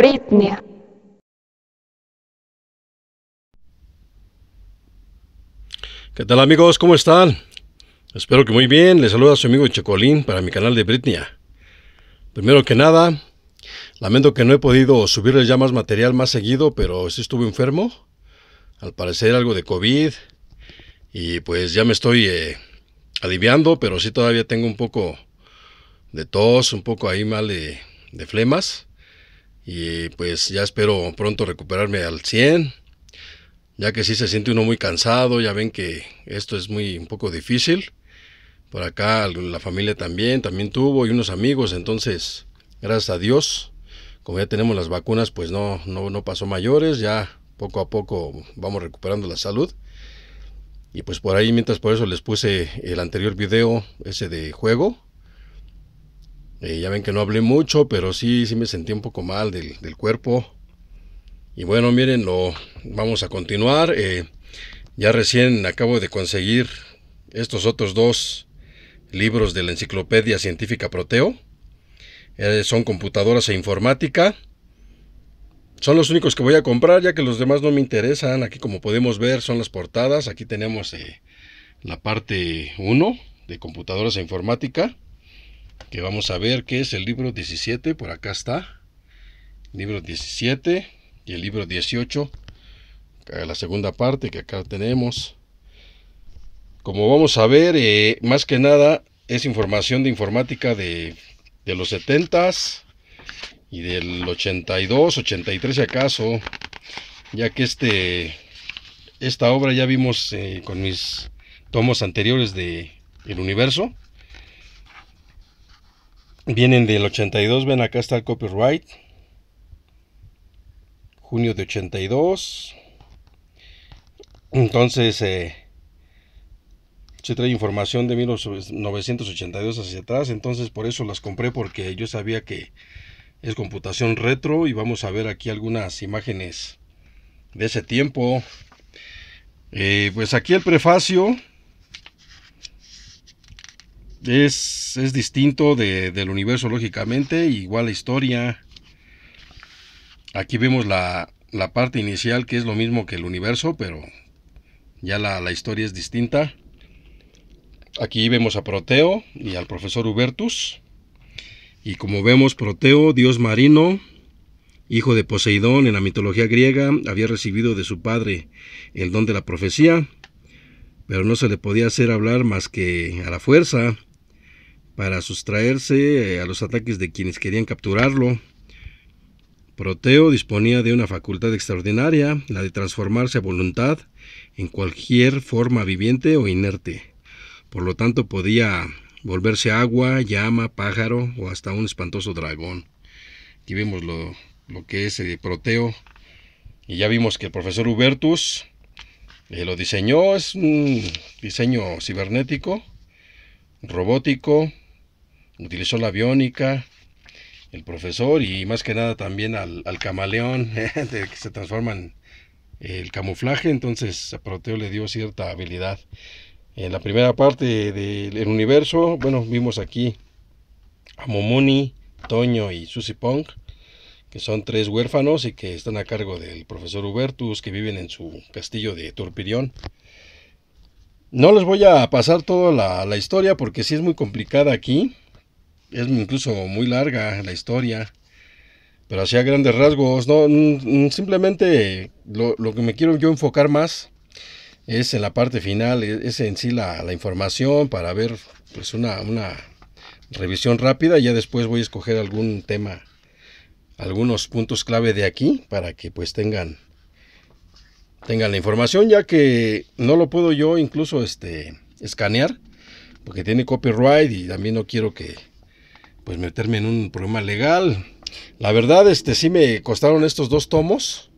Britnia. ¿Qué tal amigos? ¿Cómo están? Espero que muy bien. Les saluda su amigo Chocolín para mi canal de Britnia. Primero que nada, lamento que no he podido subirles ya más material más seguido, pero sí estuve enfermo. Al parecer algo de COVID. Y pues ya me estoy eh, aliviando, pero sí todavía tengo un poco de tos, un poco ahí mal de flemas. Y pues ya espero pronto recuperarme al 100, ya que sí se siente uno muy cansado, ya ven que esto es muy un poco difícil. Por acá la familia también, también tuvo y unos amigos, entonces gracias a Dios, como ya tenemos las vacunas, pues no, no, no pasó mayores, ya poco a poco vamos recuperando la salud. Y pues por ahí, mientras por eso les puse el anterior video, ese de juego, eh, ya ven que no hablé mucho, pero sí, sí me sentí un poco mal del, cuerpo. Y bueno, miren, lo vamos a continuar. Eh, ya recién acabo de conseguir estos otros dos libros de la Enciclopedia Científica Proteo. Eh, son computadoras e informática. Son los únicos que voy a comprar, ya que los demás no me interesan. Aquí, como podemos ver, son las portadas. Aquí tenemos la parte 1 de computadoras e informática que vamos a ver que es el libro 17, por acá está, libro 17 y el libro 18, eh, la segunda parte que acá tenemos. Como vamos a ver, eh, más que nada es información de informática de, los 70s y del 82, 83 si acaso, ya que este, esta obra ya vimos eh, con mis tomos anteriores de El Universo. Vienen del 82, ven acá está el copyright. Junio de 82. Entonces, eh, se trae información de 1982 hacia atrás. Entonces, por eso las compré porque yo sabía que es computación retro y vamos a ver aquí algunas imágenes de ese tiempo. Eh, pues aquí el prefacio es, distinto del universo, lógicamente, igual la historia. Aquí vemos la, parte inicial que es lo mismo que el universo, pero ya la, la historia es distinta. Aquí vemos a Proteo y al profesor Hubertus. Y como vemos, Proteo, dios marino, hijo de Poseidón en la mitología griega, había recibido de su padre el don de la profecía, pero no se le podía hacer hablar más que a la fuerza para sustraerse eh, a los ataques de quienes querían capturarlo. Proteo disponía de una facultad extraordinaria, la de transformarse a voluntad en cualquier forma viviente o inerte. Por lo tanto podía volverse agua, llama, pájaro o hasta un espantoso dragón. Aquí vemos lo, que es el eh, Proteo. Y ya vimos que el profesor Hubertus eh, lo diseñó, es un diseño cibernético, robótico, utilizó la biónica, el profesor y más que nada también al, camaleón, de que se transforma en el camuflaje, entonces a Proteo le dio cierta habilidad. En la primera parte del universo, bueno, vimos aquí a Momuni Toño y Susie Pong, que son tres huérfanos y que están a cargo del profesor Hubertus, que viven en su castillo de Turpirión. No les voy a pasar toda la, la historia porque sí es muy complicada aquí es incluso muy larga la historia, pero hacía grandes rasgos. No, simplemente lo, que me quiero yo enfocar más es en la parte final, e, es en sí la, información para ver pues una, revisión rápida ya después voy a escoger algún tema, algunos puntos clave de aquí para que pues tengan tengan la información ya que no lo puedo yo incluso este escanear porque tiene copyright y también no quiero que pues meterme en un problema legal. La verdad, este sí me costaron estos dos tomos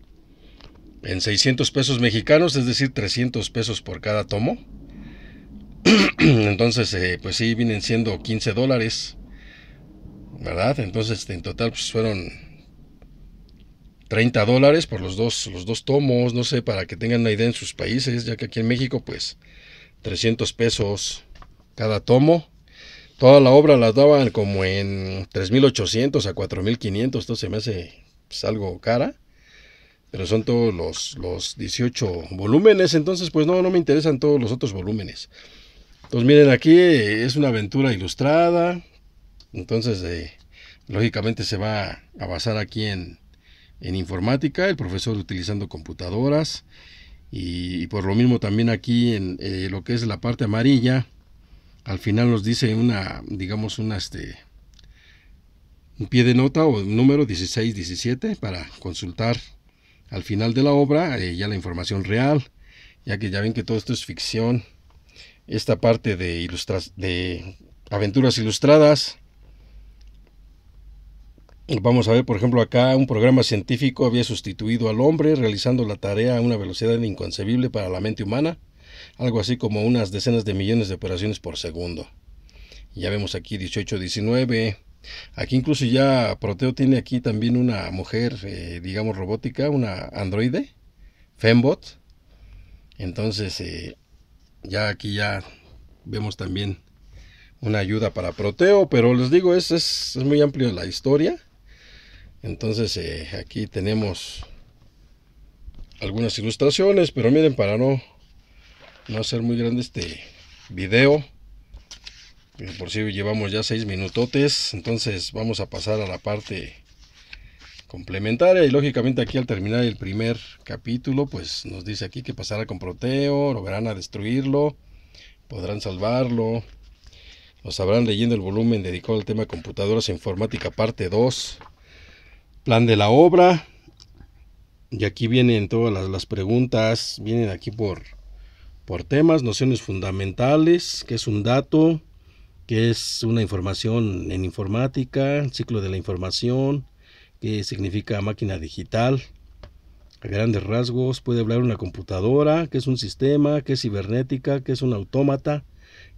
en 600 pesos mexicanos, es decir, 300 pesos por cada tomo. Entonces, eh, pues sí, vienen siendo 15 dólares, ¿verdad? Entonces, este, en total, pues fueron 30 dólares por los dos, los dos tomos, no sé, para que tengan una idea en sus países, ya que aquí en México, pues 300 pesos cada tomo. Toda la obra las daban como en 3.800 a 4.500, entonces se me hace pues, algo cara. Pero son todos los, los 18 volúmenes, entonces pues no, no me interesan todos los otros volúmenes. Entonces miren, aquí eh, es una aventura ilustrada, entonces eh, lógicamente se va a basar aquí en, en informática, el profesor utilizando computadoras y, por lo mismo también aquí en eh, lo que es la parte amarilla al final nos dice una, digamos, una, este, un pie de nota o número 16-17 para consultar al final de la obra eh, ya la información real, ya que ya ven que todo esto es ficción. Esta parte de, ilustras, de aventuras ilustradas. Vamos a ver, por ejemplo, acá un programa científico había sustituido al hombre realizando la tarea a una velocidad inconcebible para la mente humana algo así como unas decenas de millones de operaciones por segundo. Ya vemos aquí 18, 19. Aquí incluso ya Proteo tiene aquí también una mujer, eh, digamos, robótica, una androide, Fembot. Entonces, eh, ya aquí ya vemos también una ayuda para Proteo, pero les digo, es, es, muy amplio la historia. Entonces, eh, aquí tenemos algunas ilustraciones, pero miren, para no no ser muy grande este video por si llevamos ya 6 minutotes entonces vamos a pasar a la parte complementaria y lógicamente aquí al terminar el primer capítulo pues nos dice aquí que pasará con Proteo verán a destruirlo podrán salvarlo lo sabrán leyendo el volumen dedicado al tema computadoras e informática parte 2 plan de la obra y aquí vienen todas las preguntas vienen aquí por por temas, nociones fundamentales, que es un dato, que es una información en informática, ciclo de la información, que significa máquina digital. A grandes rasgos puede hablar una computadora, que es un sistema, que es cibernética, que es un autómata,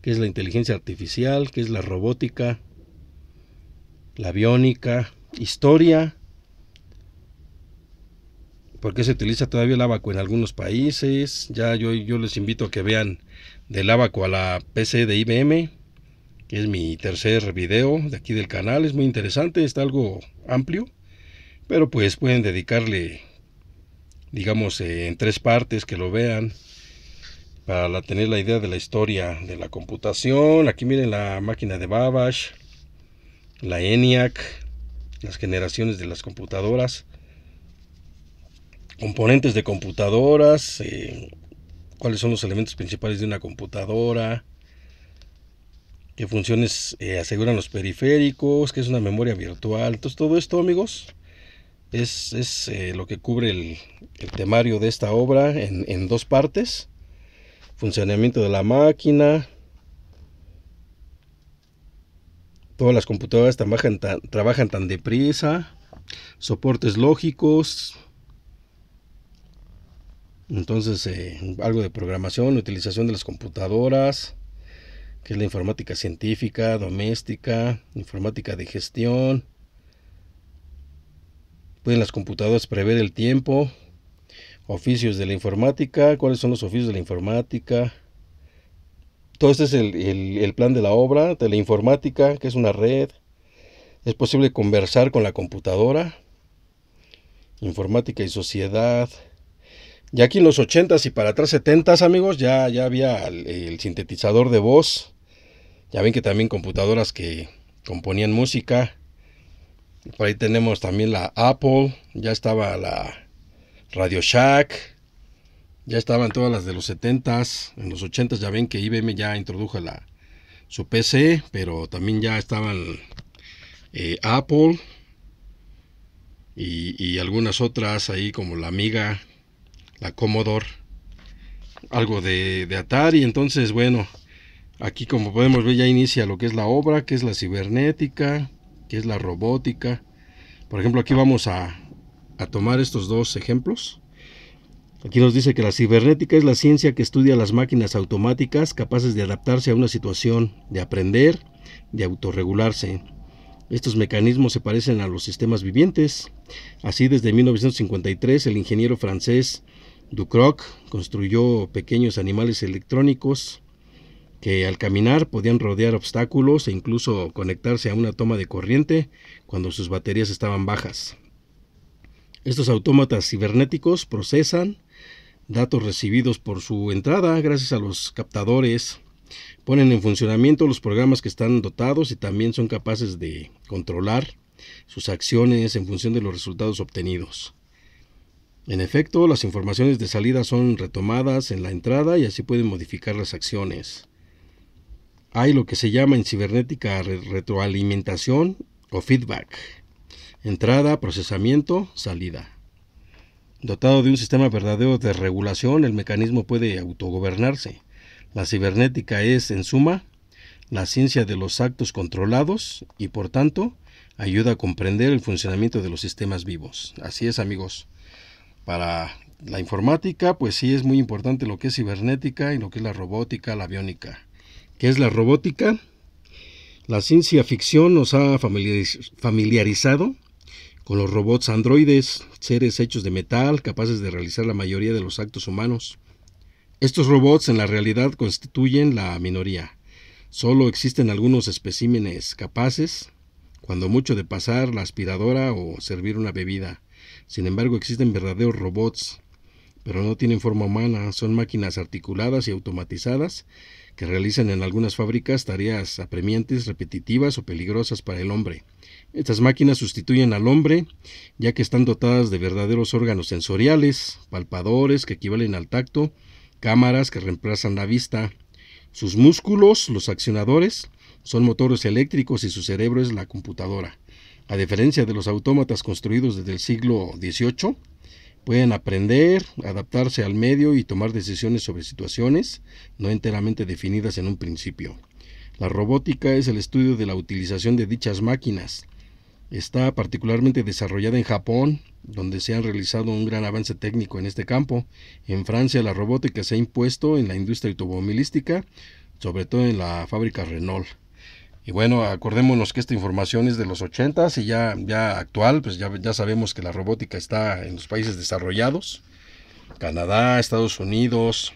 que es la inteligencia artificial, que es la robótica, la biónica, historia, porque se utiliza todavía el abaco en algunos países. Ya yo, les invito a que vean del abaco a la PC de IBM, que es mi tercer video de aquí del canal. Es muy interesante, está algo amplio, pero pues pueden dedicarle, digamos, eh, en tres partes que lo vean para tener la idea de la historia de la computación. Aquí miren la máquina de Babash la ENIAC, las generaciones de las computadoras componentes de computadoras, eh, cuáles son los elementos principales de una computadora, qué funciones eh, aseguran los periféricos, qué es una memoria virtual. Entonces todo esto, amigos, es, eh, lo que cubre el, temario de esta obra en, dos partes. Funcionamiento de la máquina, todas las computadoras trabajan trabajan tan deprisa, soportes lógicos, entonces, eh, algo de programación, utilización de las computadoras, que es la informática científica, doméstica, informática de gestión. Pueden las computadoras prever el tiempo, oficios de la informática, cuáles son los oficios de la informática. Todo este es el, el plan de la obra, de la informática, que es una red. Es posible conversar con la computadora, informática y sociedad, ya aquí en los 80s y para atrás 70s, amigos, ya, ya había el, sintetizador de voz. Ya ven que también computadoras que componían música. Por ahí tenemos también la Apple, ya estaba la Radio Shack, ya estaban todas las de los 70s. En los 80s ya ven que IBM ya introdujo la, su PC, pero también ya estaban eh, Apple y, y algunas otras ahí como la Amiga, la Commodore, algo de, de Atari. Entonces, bueno, aquí como podemos ver ya inicia lo que es la obra, que es la cibernética, que es la robótica. Por ejemplo, aquí vamos a, a tomar estos dos ejemplos. Aquí nos dice que la cibernética es la ciencia que estudia las máquinas automáticas capaces de adaptarse a una situación, de aprender, de autorregularse. Estos mecanismos se parecen a los sistemas vivientes. Así, desde 1953, el ingeniero francés Ducroc construyó pequeños animales electrónicos que al caminar podían rodear obstáculos e incluso conectarse a una toma de corriente cuando sus baterías estaban bajas. Estos autómatas cibernéticos procesan datos recibidos por su entrada gracias a los captadores, ponen en funcionamiento los programas que están dotados y también son capaces de controlar sus acciones en función de los resultados obtenidos. En efecto, las informaciones de salida son retomadas en la entrada y así pueden modificar las acciones. Hay lo que se llama en cibernética retroalimentación o feedback. Entrada, procesamiento, salida. Dotado de un sistema verdadero de regulación, el mecanismo puede autogobernarse. La cibernética es, en suma, la ciencia de los actos controlados y, por tanto, ayuda a comprender el funcionamiento de los sistemas vivos. Así es, amigos para la informática, pues sí es muy importante lo que es cibernética y lo que es la robótica, la biónica. ¿Qué es la robótica? La ciencia ficción nos ha familiarizado con los robots androides, seres hechos de metal capaces de realizar la mayoría de los actos humanos. Estos robots en la realidad constituyen la minoría. Solo existen algunos especímenes capaces, cuando mucho, de pasar la aspiradora o servir una bebida. Sin embargo, existen verdaderos robots, pero no tienen forma humana, son máquinas articuladas y automatizadas que realizan en algunas fábricas tareas apremiantes, repetitivas o peligrosas para el hombre. Estas máquinas sustituyen al hombre, ya que están dotadas de verdaderos órganos sensoriales, palpadores que equivalen al tacto, cámaras que reemplazan la vista. Sus músculos, los accionadores, son motores eléctricos y su cerebro es la computadora. A diferencia de los autómatas construidos desde el siglo XVIII, pueden aprender, adaptarse al medio y tomar decisiones sobre situaciones no enteramente definidas en un principio. La robótica es el estudio de la utilización de dichas máquinas. Está particularmente desarrollada en Japón, donde se ha realizado un gran avance técnico en este campo. En Francia la robótica se ha impuesto en la industria automovilística, sobre todo en la fábrica Renault. Y bueno, acordémonos que esta información es de los 80 y ya, ya actual, pues ya, ya sabemos que la robótica está en los países desarrollados, Canadá, Estados Unidos,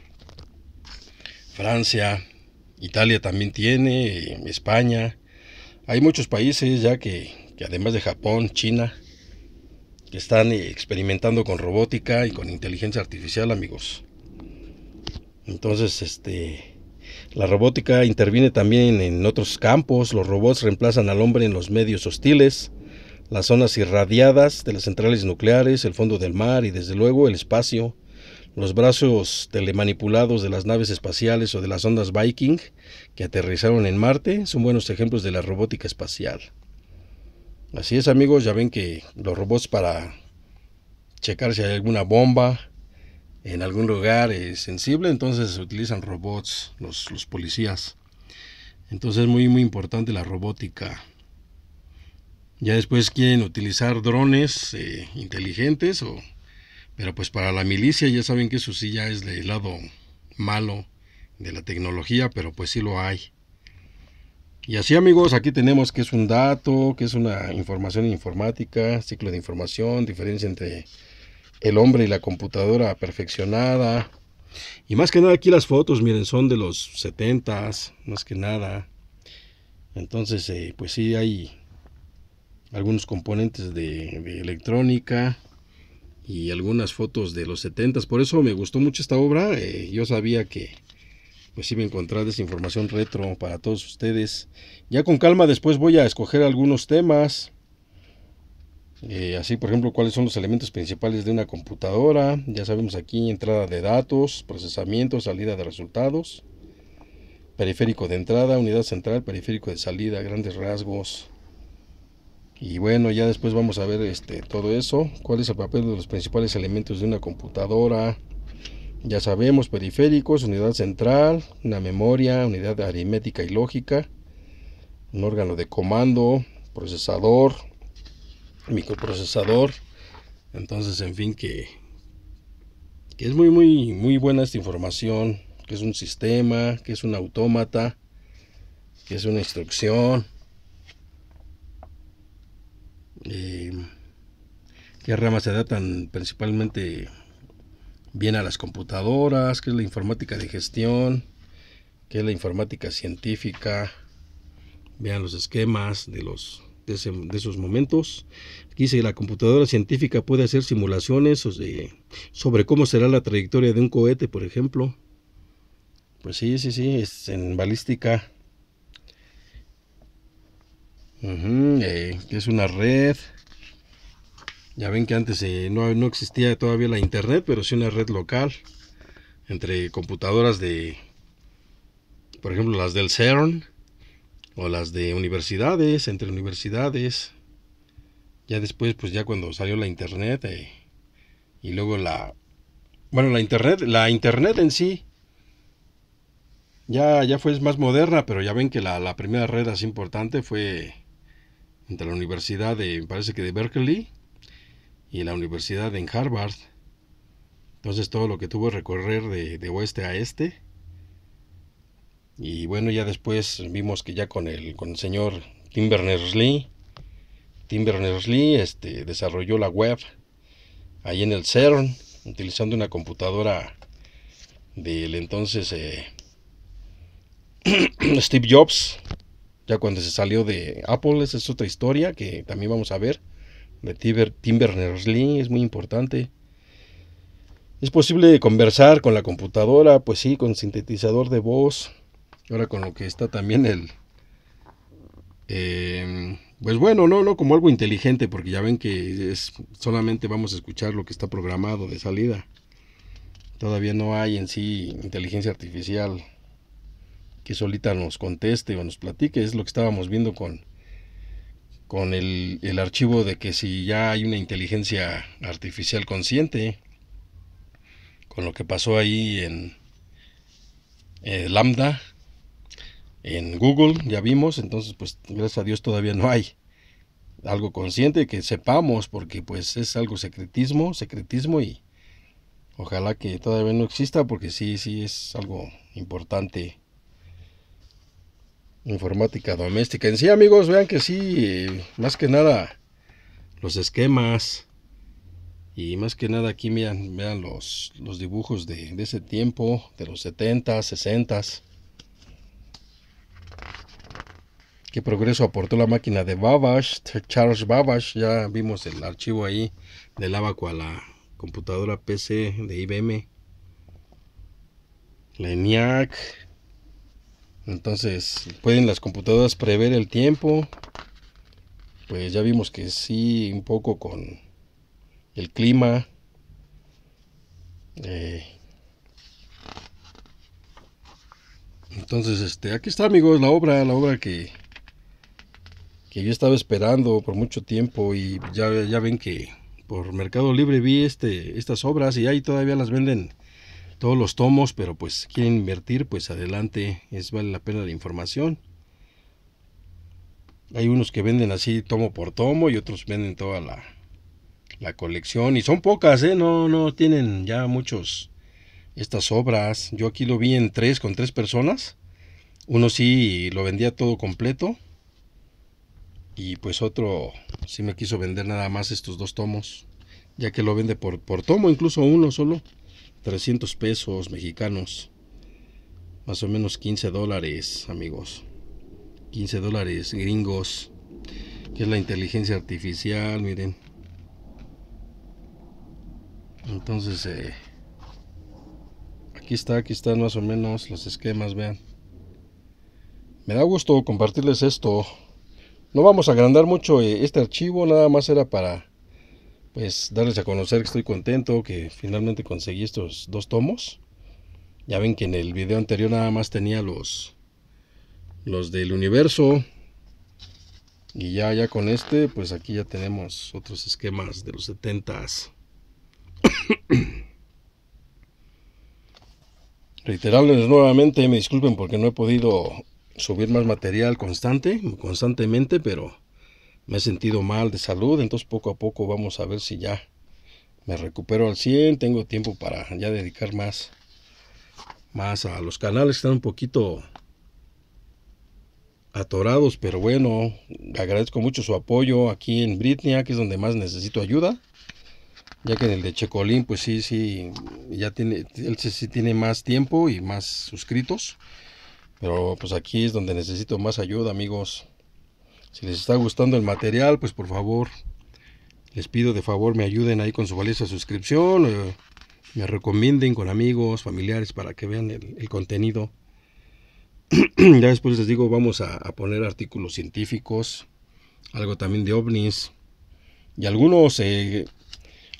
Francia, Italia también tiene, España, hay muchos países ya que, que además de Japón, China, que están experimentando con robótica y con inteligencia artificial, amigos. Entonces, este la robótica interviene también en otros campos. Los robots reemplazan al hombre en los medios hostiles, las zonas irradiadas de las centrales nucleares, el fondo del mar y desde luego el espacio. Los brazos telemanipulados de las naves espaciales o de las ondas Viking que aterrizaron en Marte son buenos ejemplos de la robótica espacial. Así es amigos, ya ven que los robots para checar si hay alguna bomba en algún lugar es eh, sensible, entonces se utilizan robots, los, policías. Entonces es muy, muy importante la robótica. Ya después quieren utilizar drones eh, inteligentes, o, pero pues para la milicia ya saben que eso sí ya es del lado malo de la tecnología, pero pues sí lo hay. Y así amigos, aquí tenemos que es un dato, que es una información informática, ciclo de información, diferencia entre el hombre y la computadora perfeccionada. Y más que nada aquí las fotos, miren, son de los 70s, más que nada. Entonces, eh, pues sí hay algunos componentes de, electrónica y algunas fotos de los 70s. Por eso me gustó mucho esta obra. Eh, yo sabía que pues iba a encontrar esa información retro para todos ustedes. Ya con calma después voy a escoger algunos temas eh, así, por ejemplo, cuáles son los elementos principales de una computadora. Ya sabemos aquí entrada de datos, procesamiento, salida de resultados, periférico de entrada, unidad central, periférico de salida, grandes rasgos. Y bueno, ya después vamos a ver este, todo eso. ¿Cuál es el papel de los principales elementos de una computadora? Ya sabemos, periféricos, unidad central, una memoria, unidad aritmética y lógica, un órgano de comando, procesador, microprocesador. Entonces, en fin, que, es muy, muy, muy buena esta información. Que es un sistema, que es un autómata, que es una instrucción. y eh, qué ramas se adaptan principalmente bien a las computadoras, que es la informática de gestión, que es la informática científica. Vean los esquemas de los de, esos momentos. Aquí dice, la computadora científica puede hacer simulaciones sobre cómo será la trayectoria de un cohete, por ejemplo. Pues sí, sí, sí, es en balística. Eh, es una red. Ya ven que antes eh, no, no, existía todavía la internet, pero sí una red local entre computadoras de, por ejemplo, las del CERN o las de universidades, entre universidades. Ya después, pues ya cuando salió la internet eh, y luego la... Bueno, la internet, la internet en sí ya, ya fue más moderna, pero ya ven que la, primera red así importante fue entre la universidad de, me parece que de Berkeley y la universidad en Harvard. Entonces todo lo que tuvo recorrer de, de oeste a este, y bueno, ya después vimos que ya con el, con el señor Tim Berners-Lee, Tim Berners-Lee este, desarrolló la web ahí en el CERN, utilizando una computadora del entonces eh, Steve Jobs, ya cuando se salió de Apple, esa es otra historia que también vamos a ver, de Tim Berners-Lee, es muy importante. Es posible conversar con la computadora, pues sí, con sintetizador de voz, Ahora con lo que está también el... Em, pues bueno, no, no como algo inteligente, porque ya ven que es solamente vamos a escuchar lo que está programado de salida. Todavía no hay en sí inteligencia artificial que solita nos conteste o nos platique. Es lo que estábamos viendo con, con el, archivo de que si ya hay una inteligencia artificial consciente, con lo que pasó ahí en eh, Lambda, en Google, ya vimos, entonces pues gracias a Dios todavía no hay algo consciente que sepamos porque pues es algo secretismo, secretismo y ojalá que todavía no exista porque sí, sí es algo importante. Informática doméstica. En sí amigos, vean que sí, eh, más que nada los esquemas y más que nada aquí vean los, los dibujos de, de ese tiempo, de los 70, 60 qué progreso aportó la máquina de Babbage, Charles Babbage, ya vimos el archivo ahí del abaco a la computadora PC de IBM, la entonces pueden las computadoras prever el tiempo, pues ya vimos que sí, un poco con el clima, eh, entonces, este, aquí está, amigos, la obra, la obra que que yo estaba esperando por mucho tiempo y ya, ya ven que por Mercado Libre vi este, estas obras y ahí todavía las venden todos los tomos, pero pues quieren invertir, pues adelante, es vale la pena la información. Hay unos que venden así tomo por tomo y otros venden toda la, colección y son pocas, ¿eh? No, no tienen ya muchos estas obras. Yo aquí lo vi en tres con tres personas. Uno sí lo vendía todo completo y pues otro si me quiso vender nada más estos dos tomos, ya que lo vende por, por tomo, incluso uno solo, 300 pesos mexicanos, más o menos 15 dólares, amigos. 15 dólares gringos, que es la inteligencia artificial, miren. Entonces, eh, aquí está, aquí están más o menos los esquemas, vean. Me da gusto compartirles esto. No vamos a agrandar mucho eh, este archivo, nada más era para pues darles a conocer que estoy contento, que finalmente conseguí estos dos tomos. Ya ven que en el video anterior nada más tenía los los del universo y ya ya con este pues aquí ya tenemos otros esquemas de los 70s. Reiterarles nuevamente, me disculpen porque no he podido subir más material constante, constantemente, pero me he sentido mal de salud, entonces poco a poco vamos a ver si ya me recupero al 100, tengo tiempo para ya dedicar más más a los canales están un poquito atorados, pero bueno, agradezco mucho su apoyo aquí en Britnia, que es donde más necesito ayuda. Ya que en el de Checolín, pues sí, sí, ya tiene, él sí tiene más tiempo y más suscritos. Pero pues aquí es donde necesito más ayuda, amigos. Si les está gustando el material, pues por favor, les pido de favor me ayuden ahí con su valiosa suscripción. Eh, me recomienden con amigos, familiares, para que vean el, contenido. ya después les digo, vamos a, poner artículos científicos, algo también de ovnis. Y algunos eh,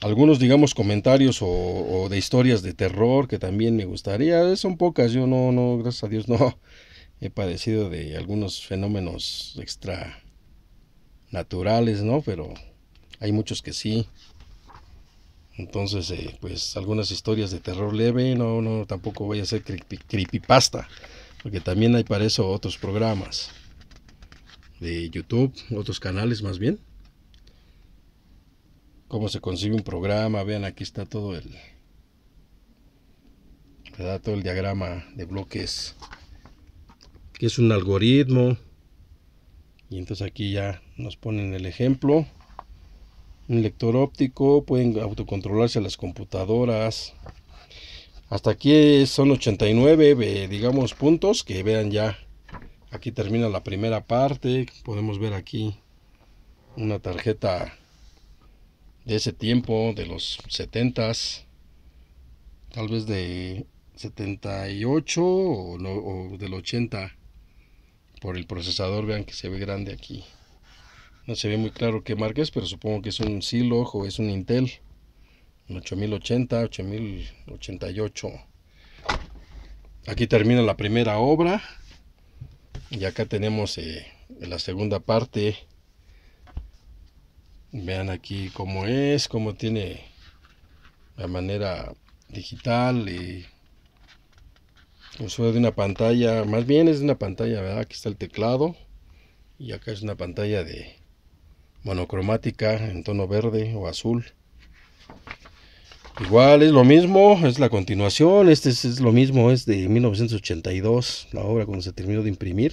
algunos, digamos, comentarios o, de historias de terror que también me gustaría. Son pocas, yo no, no, gracias a Dios, no he padecido de algunos fenómenos extra naturales, ¿no? Pero hay muchos que sí. Entonces, eh, pues algunas historias de terror leve, no, no, tampoco voy a hacer creepy, creepypasta, porque también hay para eso otros programas de YouTube, otros canales más bien cómo se concibe un programa. Vean, aquí está todo el, todo el diagrama de bloques, que es un algoritmo. Y entonces aquí ya nos ponen el ejemplo. Un lector óptico, pueden autocontrolarse las computadoras. Hasta aquí son 89, digamos, puntos que vean ya. Aquí termina la primera parte. Podemos ver aquí una tarjeta de ese tiempo, de los 70s, tal vez de 78 o, del 80 por el procesador, vean que se ve grande aquí. No se ve muy claro qué marca es, pero supongo que es un silo o es un Intel. 8080, 8088. Aquí termina la primera obra. Y acá tenemos eh, la segunda parte. Vean aquí cómo es, cómo tiene la manera digital y de una pantalla, más bien es una pantalla, ¿verdad? Aquí está el teclado y acá es una pantalla de monocromática en tono verde o azul. Igual es lo mismo, es la continuación, este es lo mismo, es de 1982, la obra cuando se terminó de imprimir.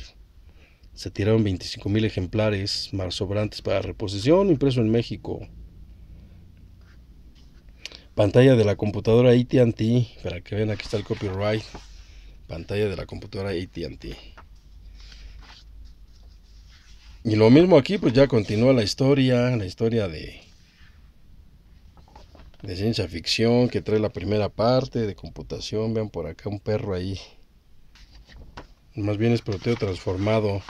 Se tiraron 25.000 ejemplares más sobrantes para reposición, impreso en México. Pantalla de la computadora ATT, para que vean aquí está el copyright. Pantalla de la computadora ATT. Y lo mismo aquí, pues ya continúa la historia, la historia de, de ciencia ficción que trae la primera parte de computación. Vean por acá un perro ahí más bien es proteo transformado.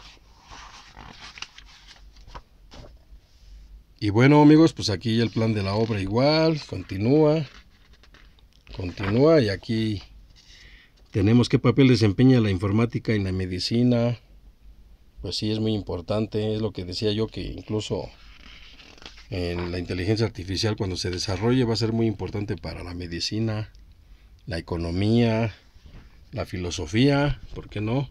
Y bueno amigos, pues aquí el plan de la obra igual, continúa, continúa y aquí tenemos qué papel desempeña la informática y la medicina. Pues sí, es muy importante, es lo que decía yo que incluso en la inteligencia artificial cuando se desarrolle va a ser muy importante para la medicina, la economía, la filosofía, ¿por qué no?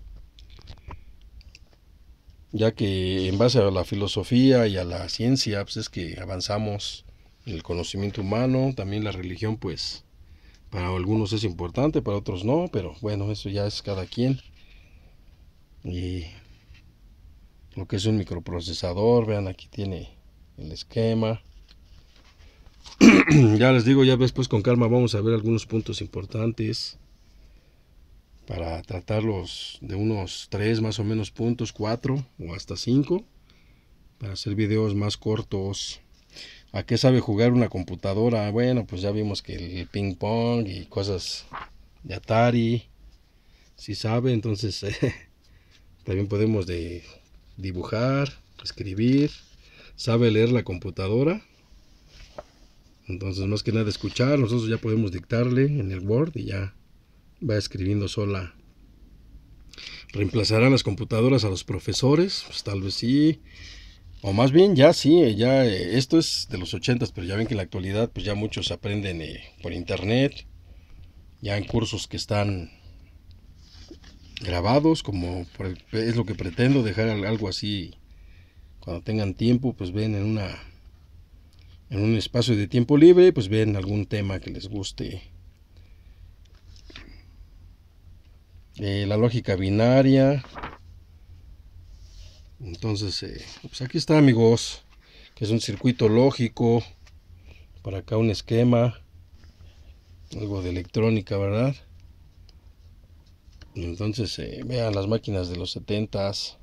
Ya que en base a la filosofía y a la ciencia, pues, es que avanzamos en el conocimiento humano, también la religión, pues para algunos es importante, para otros no, pero bueno, eso ya es cada quien. Y lo que es un microprocesador, vean aquí tiene el esquema ya les digo, ya después con calma vamos a ver algunos puntos importantes para tratarlos de unos 3 más o menos puntos, 4 o hasta 5, para hacer videos más cortos. ¿A qué sabe jugar una computadora? Bueno, pues ya vimos que el ping pong y cosas de Atari, si sabe, entonces también podemos de dibujar, escribir, sabe leer la computadora. Entonces más que nada escuchar, nosotros ya podemos dictarle en el Word y ya va escribiendo sola. ¿Reemplazarán las computadoras a los profesores? Pues tal vez sí. O más bien ya sí, ya eh, esto es de los ochentas pero ya ven que en la actualidad pues ya muchos aprenden eh, por internet, ya en cursos que están grabados, como es lo que pretendo dejar algo así cuando tengan tiempo, pues ven en una en un espacio de tiempo libre, pues ven algún tema que les guste Eh, la lógica binaria. Entonces, eh, pues aquí está amigos, que es un circuito lógico, para acá un esquema, algo de electrónica, ¿verdad? Entonces, eh, vean las máquinas de los 70s.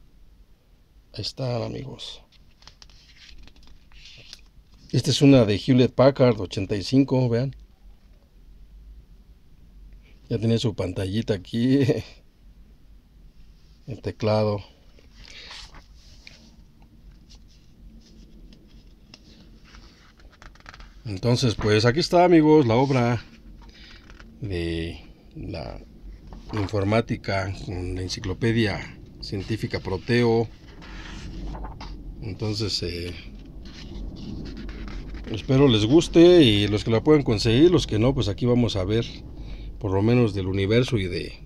Ahí están, amigos. Esta es una de Hewlett Packard 85, vean. Ya tiene su pantallita aquí. El teclado. Entonces, pues aquí está, amigos, la obra de la informática con la enciclopedia científica Proteo. Entonces, eh, espero les guste y los que la pueden conseguir, los que no, pues aquí vamos a ver por lo menos del universo y de,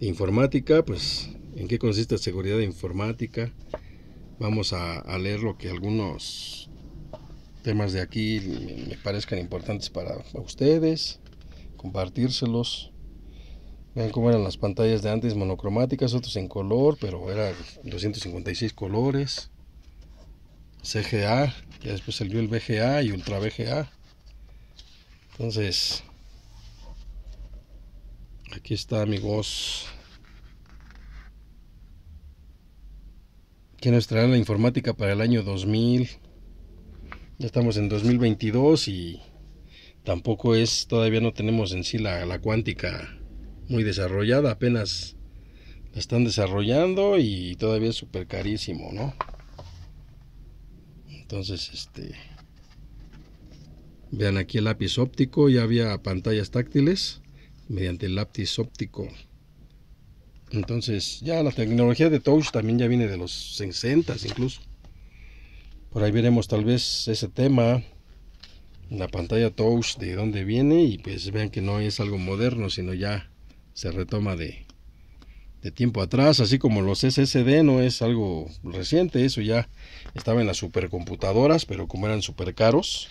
informática, pues en qué consiste seguridad informática. Vamos a, leer lo que algunos temas de aquí me, parezcan importantes para ustedes, compartírselos. Vean cómo eran las pantallas de antes monocromáticas, otros en color, pero eran 256 colores. CGA, ya después salió el VGA y Ultra VGA. Entonces, Aquí está amigos. que nos traerán la informática para el año 2000? Ya estamos en 2022 y tampoco es, todavía no tenemos en sí la, la cuántica muy desarrollada, apenas la están desarrollando y todavía es súper carísimo, ¿no? Entonces, este, vean aquí el lápiz óptico, ya había pantallas táctiles mediante el lápiz óptico. Entonces, ya la tecnología de touch también ya viene de los 60 incluso. Por ahí veremos tal vez ese tema, la pantalla touch, de dónde viene y pues vean que no es algo moderno, sino ya se retoma de, de tiempo atrás, así como los SSD no es algo reciente, eso ya estaba en las supercomputadoras, pero como eran super caros,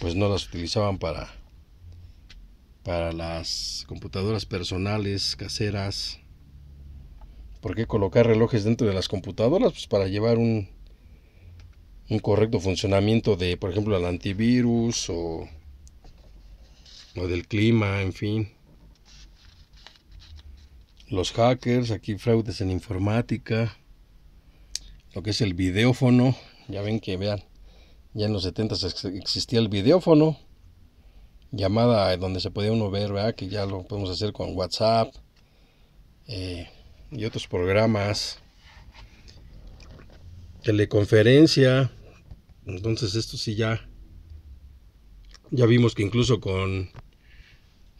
pues no las utilizaban para para las computadoras personales, caseras. ¿Por qué colocar relojes dentro de las computadoras? Pues para llevar un, correcto funcionamiento de, por ejemplo, el antivirus o, o del clima, en fin. Los hackers, aquí fraudes en informática. Lo que es el videófono, ya ven que vean, ya en los 70 existía el videófono llamada donde se podía uno ver, ¿verdad? Que ya lo podemos hacer con WhatsApp eh, y otros programas. Teleconferencia. Entonces esto sí ya. Ya vimos que incluso con,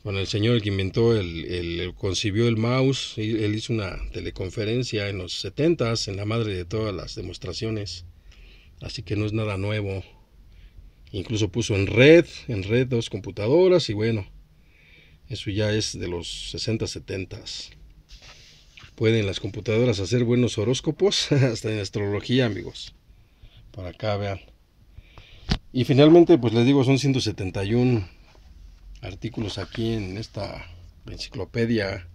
con el señor que inventó, el, el, concibió el mouse, y él hizo una teleconferencia en los 70 en la madre de todas las demostraciones. Así que no es nada nuevo. Incluso puso en red, en red dos computadoras y bueno, eso ya es de los 60, 70. Pueden las computadoras hacer buenos horóscopos, hasta en astrología amigos. Para acá vean. Y finalmente, pues les digo, son 171 artículos aquí en esta enciclopedia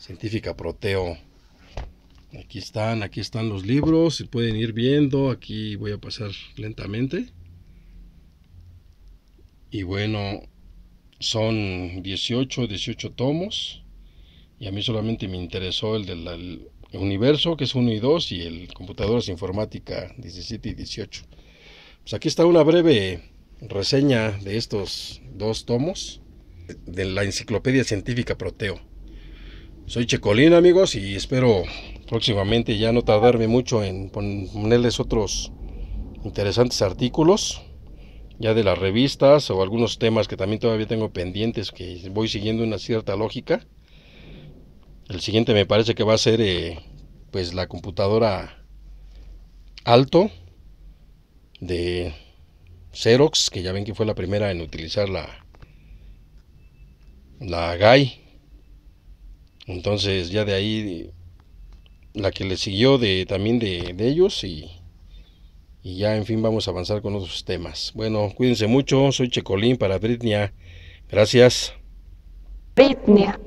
científica Proteo. Aquí están, aquí están los libros, se pueden ir viendo, aquí voy a pasar lentamente. Y bueno, son 18, 18 tomos. Y a mí solamente me interesó el del universo, que es 1 y 2, y el computadoras informática 17 y 18. Pues aquí está una breve reseña de estos dos tomos de la Enciclopedia Científica Proteo. Soy Checolín, amigos, y espero próximamente ya no tardarme mucho en ponerles otros interesantes artículos ya de las revistas o algunos temas que también todavía tengo pendientes que voy siguiendo una cierta lógica. El siguiente me parece que va a ser eh, pues la computadora alto de Xerox, que ya ven que fue la primera en utilizar la la GAI. Entonces ya de ahí la que le siguió de también de, de ellos y y ya, en fin, vamos a avanzar con otros temas. Bueno, cuídense mucho. Soy Checolín para Britnia. Gracias. Britnia.